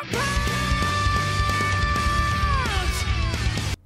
Bye.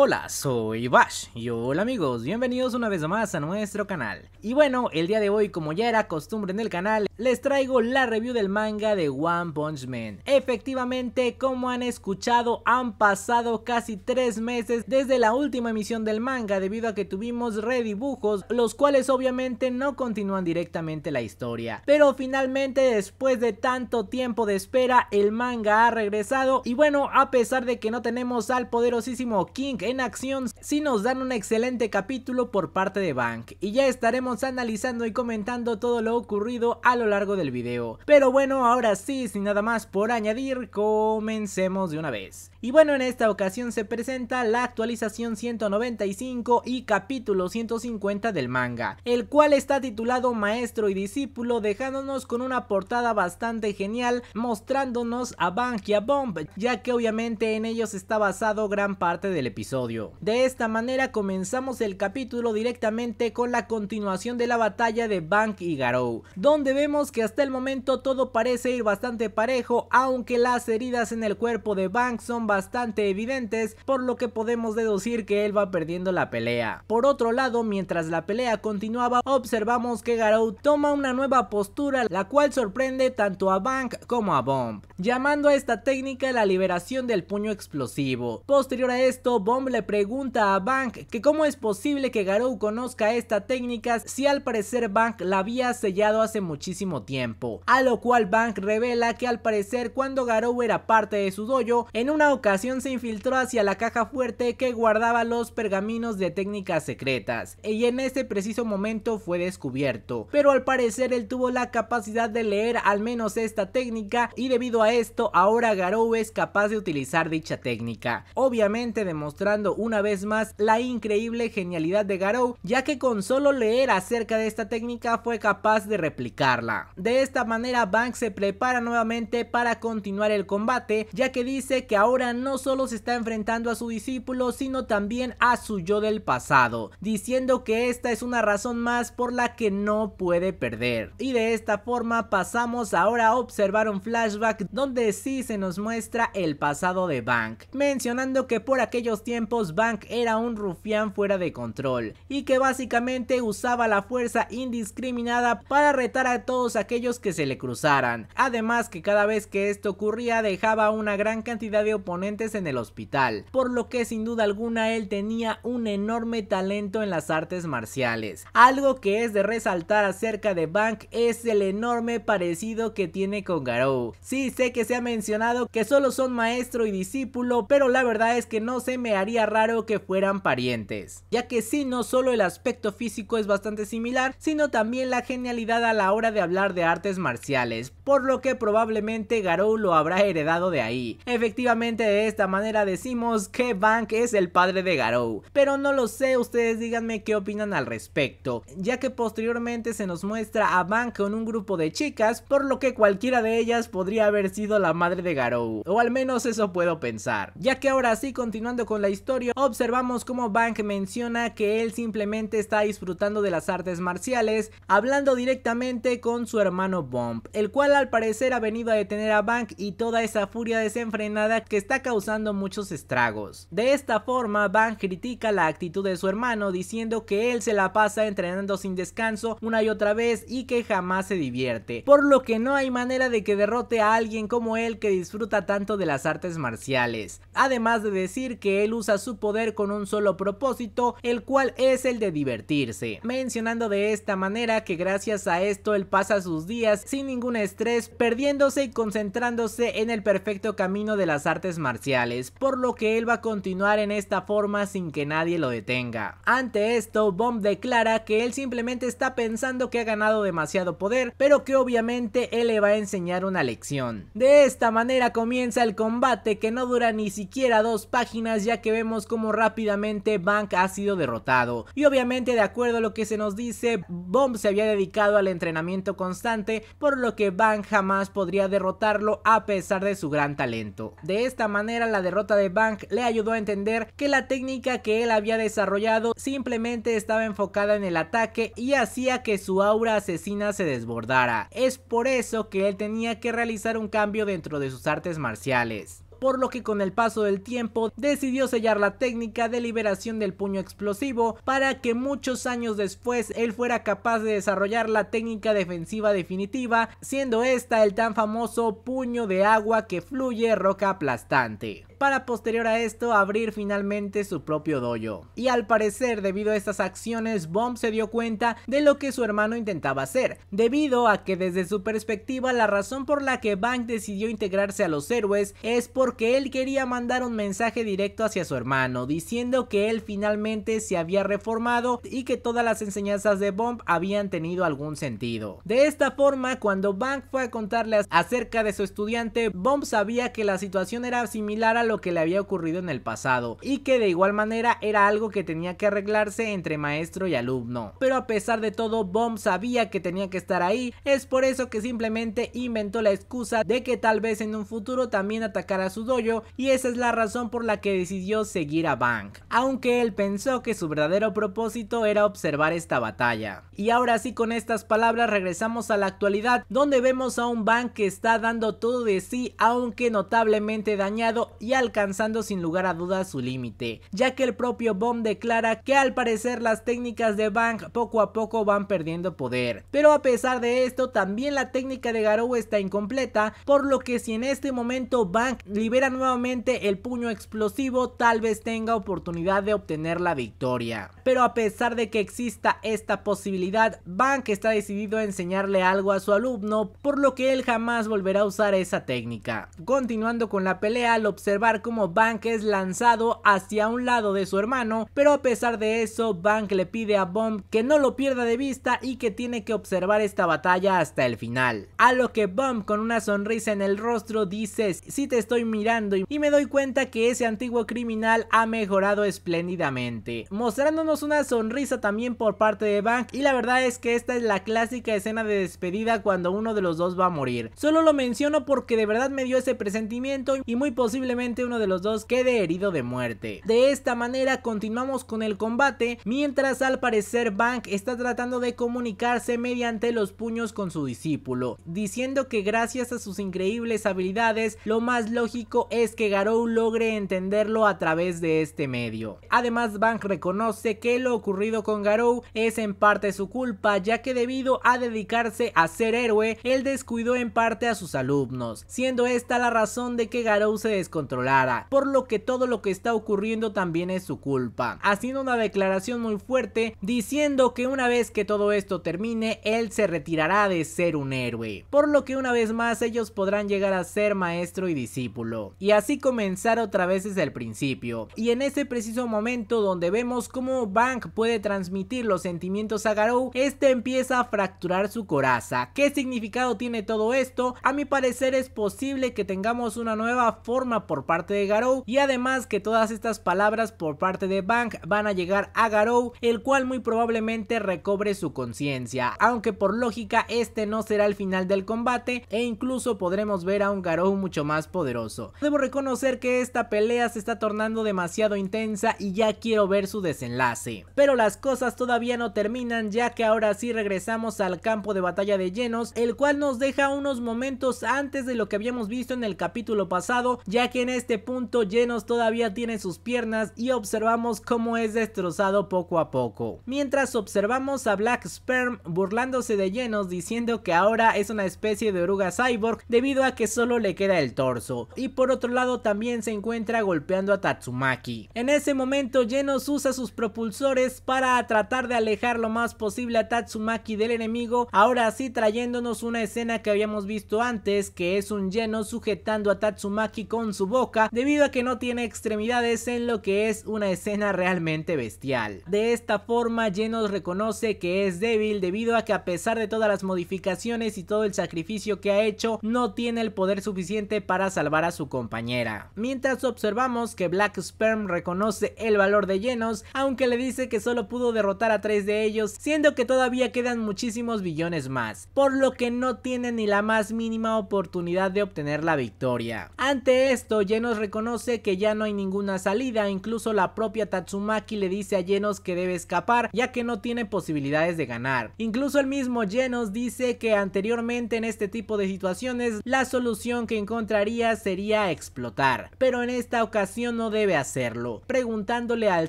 Hola, soy Bash y hola amigos, bienvenidos una vez más a nuestro canal. Y bueno, el día de hoy como ya era costumbre en el canal, les traigo la review del manga de One Punch Man. Efectivamente, como han escuchado, han pasado casi tres meses desde la última emisión del manga debido a que tuvimos redibujos, los cuales obviamente no continúan directamente la historia. Pero finalmente, después de tanto tiempo de espera, el manga ha regresado y bueno, a pesar de que no tenemos al poderosísimo King en acción si nos dan un excelente capítulo por parte de Bank y ya estaremos analizando y comentando todo lo ocurrido a lo largo del video. Pero bueno, ahora sí, sin nada más por añadir, comencemos de una vez. Y bueno, en esta ocasión se presenta la actualización 195 y capítulo 150 del manga, el cual está titulado Maestro y Discípulo dejándonos con una portada bastante genial mostrándonos a Bank y a Bomb, ya que obviamente en ellos está basado gran parte del episodio. De esta manera comenzamos el capítulo directamente con la continuación de la batalla de Bank y Garou, donde vemos que hasta el momento todo parece ir bastante parejo, aunque las heridas en el cuerpo de Bank son bastante evidentes, por lo que podemos deducir que él va perdiendo la pelea. Por otro lado, mientras la pelea continuaba, observamos que Garou toma una nueva postura, la cual sorprende tanto a Bank como a Bomb, llamando a esta técnica la liberación del puño explosivo. Posterior a esto, Bomb le pregunta a Bank que cómo es posible que Garou conozca esta técnica si al parecer Bank la había sellado hace muchísimo tiempo. A lo cual Bank revela que al parecer cuando Garou era parte de su dojo, en una ocasión se infiltró hacia la caja fuerte que guardaba los pergaminos de técnicas secretas y en ese preciso momento fue descubierto. Pero al parecer él tuvo la capacidad de leer al menos esta técnica y debido a esto ahora Garou es capaz de utilizar dicha técnica. Obviamente demostrando una vez más la increíble genialidad de Garou, ya que con solo leer acerca de esta técnica fue capaz de replicarla. De esta manera Bank se prepara nuevamente para continuar el combate, ya que dice que ahora no solo se está enfrentando a su discípulo, sino también a su yo del pasado, diciendo que esta es una razón más por la que no puede perder. Y de esta forma pasamos ahora a observar un flashback donde sí se nos muestra el pasado de Bank, mencionando que por aquellos tiempos tiempos Bank era un rufián fuera de control y que básicamente usaba la fuerza indiscriminada para retar a todos aquellos que se le cruzaran. Además que cada vez que esto ocurría dejaba una gran cantidad de oponentes en el hospital, por lo que sin duda alguna él tenía un enorme talento en las artes marciales. Algo que es de resaltar acerca de Bank es el enorme parecido que tiene con Garou. Sí, sé que se ha mencionado que solo son maestro y discípulo, pero la verdad es que no se me haría raro que fueran parientes, ya que si no solo el aspecto físico es bastante similar, sino también la genialidad a la hora de hablar de artes marciales, por lo que probablemente Garou lo habrá heredado de ahí. Efectivamente de esta manera decimos que Bank es el padre de Garou, pero no lo sé, ustedes díganme qué opinan al respecto, ya que posteriormente se nos muestra a Bank con un grupo de chicas, por lo que cualquiera de ellas podría haber sido la madre de Garou, o al menos eso puedo pensar, ya que ahora sí continuando con la historia historia, observamos cómo Bank menciona que él simplemente está disfrutando de las artes marciales, hablando directamente con su hermano Bomb, el cual al parecer ha venido a detener a Bank y toda esa furia desenfrenada que está causando muchos estragos. De esta forma, Bank critica la actitud de su hermano diciendo que él se la pasa entrenando sin descanso una y otra vez y que jamás se divierte, por lo que no hay manera de que derrote a alguien como él que disfruta tanto de las artes marciales. Además de decir que él usa a su poder con un solo propósito, el cual es el de divertirse, mencionando de esta manera que gracias a esto él pasa sus días sin ningún estrés, perdiéndose y concentrándose en el perfecto camino de las artes marciales, por lo que él va a continuar en esta forma sin que nadie lo detenga. Ante esto, Bomb declara que él simplemente está pensando que ha ganado demasiado poder, pero que obviamente él le va a enseñar una lección. De esta manera comienza el combate que no dura ni siquiera dos páginas ya que vemos como rápidamente Bank ha sido derrotado. Y obviamente de acuerdo a lo que se nos dice, Bomb se había dedicado al entrenamiento constante, por lo que Bank jamás podría derrotarlo a pesar de su gran talento. De esta manera la derrota de Bank le ayudó a entender que la técnica que él había desarrollado simplemente estaba enfocada en el ataque y hacía que su aura asesina se desbordara. Es por eso que él tenía que realizar un cambio dentro de sus artes marciales por lo que con el paso del tiempo decidió sellar la técnica de liberación del puño explosivo para que muchos años después él fuera capaz de desarrollar la técnica defensiva definitiva, siendo esta el tan famoso puño de agua que fluye roca aplastante para posterior a esto abrir finalmente su propio dojo. Y al parecer debido a estas acciones Bomb se dio cuenta de lo que su hermano intentaba hacer, debido a que desde su perspectiva la razón por la que Bank decidió integrarse a los héroes es porque él quería mandar un mensaje directo hacia su hermano diciendo que él finalmente se había reformado y que todas las enseñanzas de Bomb habían tenido algún sentido. De esta forma cuando Bank fue a contarle acerca de su estudiante Bomb sabía que la situación era similar a lo que le había ocurrido en el pasado y que de igual manera era algo que tenía que arreglarse entre maestro y alumno. Pero a pesar de todo, Bomb sabía que tenía que estar ahí, es por eso que simplemente inventó la excusa de que tal vez en un futuro también atacara a su dojo y esa es la razón por la que decidió seguir a Bang, aunque él pensó que su verdadero propósito era observar esta batalla. Y ahora sí con estas palabras regresamos a la actualidad donde vemos a un Bang que está dando todo de sí aunque notablemente dañado y alcanzando sin lugar a dudas su límite, ya que el propio Bomb declara que al parecer las técnicas de Bank poco a poco van perdiendo poder. Pero a pesar de esto, también la técnica de Garou está incompleta, por lo que si en este momento Bank libera nuevamente el puño explosivo, tal vez tenga oportunidad de obtener la victoria. Pero a pesar de que exista esta posibilidad, Bank está decidido a enseñarle algo a su alumno, por lo que él jamás volverá a usar esa técnica. Continuando con la pelea, al observar como Bank es lanzado hacia un lado de su hermano, pero a pesar de eso Bank le pide a Bomb que no lo pierda de vista y que tiene que observar esta batalla hasta el final. A lo que Bomb con una sonrisa en el rostro dice si te estoy mirando y me doy cuenta que ese antiguo criminal ha mejorado espléndidamente, mostrándonos una sonrisa también por parte de Bank y la verdad es que esta es la clásica escena de despedida cuando uno de los dos va a morir. Solo lo menciono porque de verdad me dio ese presentimiento y muy posiblemente uno de los dos quede herido de muerte. De esta manera continuamos con el combate, mientras al parecer Bank está tratando de comunicarse mediante los puños con su discípulo, diciendo que gracias a sus increíbles habilidades, lo más lógico es que Garou logre entenderlo a través de este medio. Además, Bank reconoce que lo ocurrido con Garou es en parte su culpa, ya que debido a dedicarse a ser héroe, él descuidó en parte a sus alumnos, siendo esta la razón de que Garou se descontrolara por lo que todo lo que está ocurriendo también es su culpa, haciendo una declaración muy fuerte diciendo que una vez que todo esto termine, él se retirará de ser un héroe, por lo que una vez más ellos podrán llegar a ser maestro y discípulo, y así comenzar otra vez desde el principio, y en ese preciso momento donde vemos cómo Bank puede transmitir los sentimientos a Garou, este empieza a fracturar su coraza, ¿qué significado tiene todo esto? A mi parecer es posible que tengamos una nueva forma por parte de Garou y además que todas estas palabras por parte de Bank van a llegar a Garou, el cual muy probablemente recobre su conciencia, aunque por lógica este no será el final del combate e incluso podremos ver a un Garou mucho más poderoso. Debo reconocer que esta pelea se está tornando demasiado intensa y ya quiero ver su desenlace. Pero las cosas todavía no terminan ya que ahora sí regresamos al campo de batalla de llenos, el cual nos deja unos momentos antes de lo que habíamos visto en el capítulo pasado, ya que en este punto Llenos todavía tiene sus piernas y observamos cómo es destrozado poco a poco. Mientras observamos a Black Sperm burlándose de Llenos diciendo que ahora es una especie de oruga cyborg debido a que solo le queda el torso. Y por otro lado también se encuentra golpeando a Tatsumaki. En ese momento Llenos usa sus propulsores para tratar de alejar lo más posible a Tatsumaki del enemigo, ahora sí trayéndonos una escena que habíamos visto antes que es un lleno sujetando a Tatsumaki con su boca debido a que no tiene extremidades en lo que es una escena realmente bestial. De esta forma Genos reconoce que es débil debido a que a pesar de todas las modificaciones y todo el sacrificio que ha hecho no tiene el poder suficiente para salvar a su compañera. Mientras observamos que Black Sperm reconoce el valor de Genos aunque le dice que solo pudo derrotar a tres de ellos siendo que todavía quedan muchísimos billones más por lo que no tiene ni la más mínima oportunidad de obtener la victoria. Ante esto nos reconoce que ya no hay ninguna salida, incluso la propia Tatsumaki le dice a Genos que debe escapar ya que no tiene posibilidades de ganar. Incluso el mismo Genos dice que anteriormente en este tipo de situaciones la solución que encontraría sería explotar, pero en esta ocasión no debe hacerlo, preguntándole al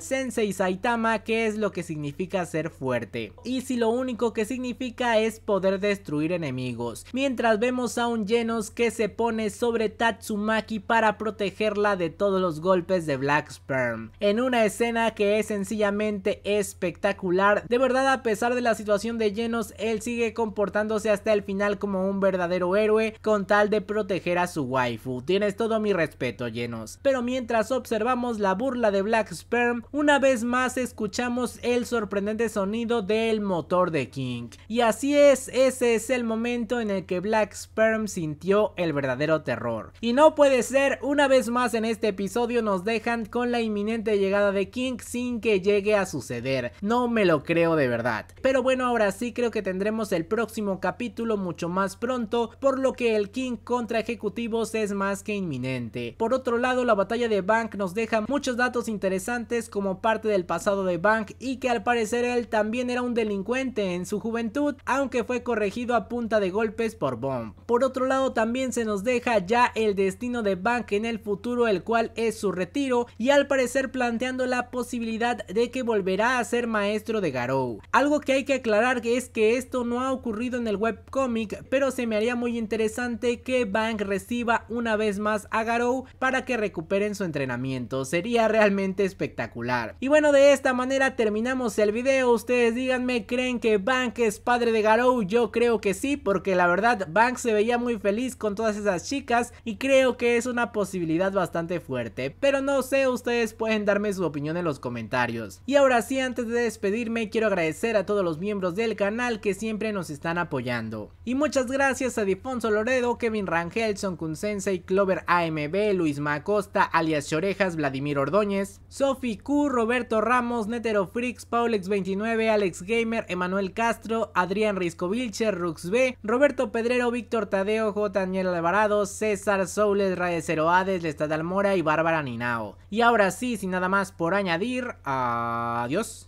sensei Saitama qué es lo que significa ser fuerte y si lo único que significa es poder destruir enemigos, mientras vemos a un Genos que se pone sobre Tatsumaki para proteger protegerla de todos los golpes de Black Sperm. En una escena que es sencillamente espectacular, de verdad a pesar de la situación de llenos, él sigue comportándose hasta el final como un verdadero héroe con tal de proteger a su waifu. Tienes todo mi respeto, llenos. Pero mientras observamos la burla de Black Sperm, una vez más escuchamos el sorprendente sonido del motor de King. Y así es, ese es el momento en el que Black Sperm sintió el verdadero terror. Y no puede ser, una vez más en este episodio nos dejan con la inminente llegada de King sin que llegue a suceder. No me lo creo de verdad. Pero bueno, ahora sí creo que tendremos el próximo capítulo mucho más pronto, por lo que el King contra ejecutivos es más que inminente. Por otro lado, la batalla de Bank nos deja muchos datos interesantes como parte del pasado de Bank y que al parecer él también era un delincuente en su juventud, aunque fue corregido a punta de golpes por Bomb. Por otro lado, también se nos deja ya el destino de Bank en el futuro, el cual es su retiro, y al parecer planteando la posibilidad de que volverá a ser maestro de Garou. Algo que hay que aclarar es que esto no ha ocurrido en el webcomic, pero se me haría muy interesante que Bank reciba una vez más a Garou para que recuperen su entrenamiento, sería realmente espectacular. Y bueno, de esta manera terminamos el video, ustedes díganme, ¿creen que Bank es padre de Garou? Yo creo que sí, porque la verdad Bank se veía muy feliz con todas esas chicas y creo que es una posibilidad bastante fuerte, pero no sé, ustedes pueden darme su opinión en los comentarios. Y ahora sí, antes de despedirme, quiero agradecer a todos los miembros del canal que siempre nos están apoyando. Y muchas gracias a Difonso Loredo, Kevin Rangel, Son Kunsensei, Clover AMB, Luis Macosta, alias Chorejas, Vladimir Ordóñez, Sofi Q, Roberto Ramos, Netero Freaks, Paulex29, Alex Gamer, Emanuel Castro, Adrián Risco Rux B, Roberto Pedrero, Víctor Tadeo, J. Daniel Alvarado, César Soules, Rae Ades. Hernández, Lestat Almora y Bárbara Ninao. Y ahora sí, sin nada más por añadir, adiós.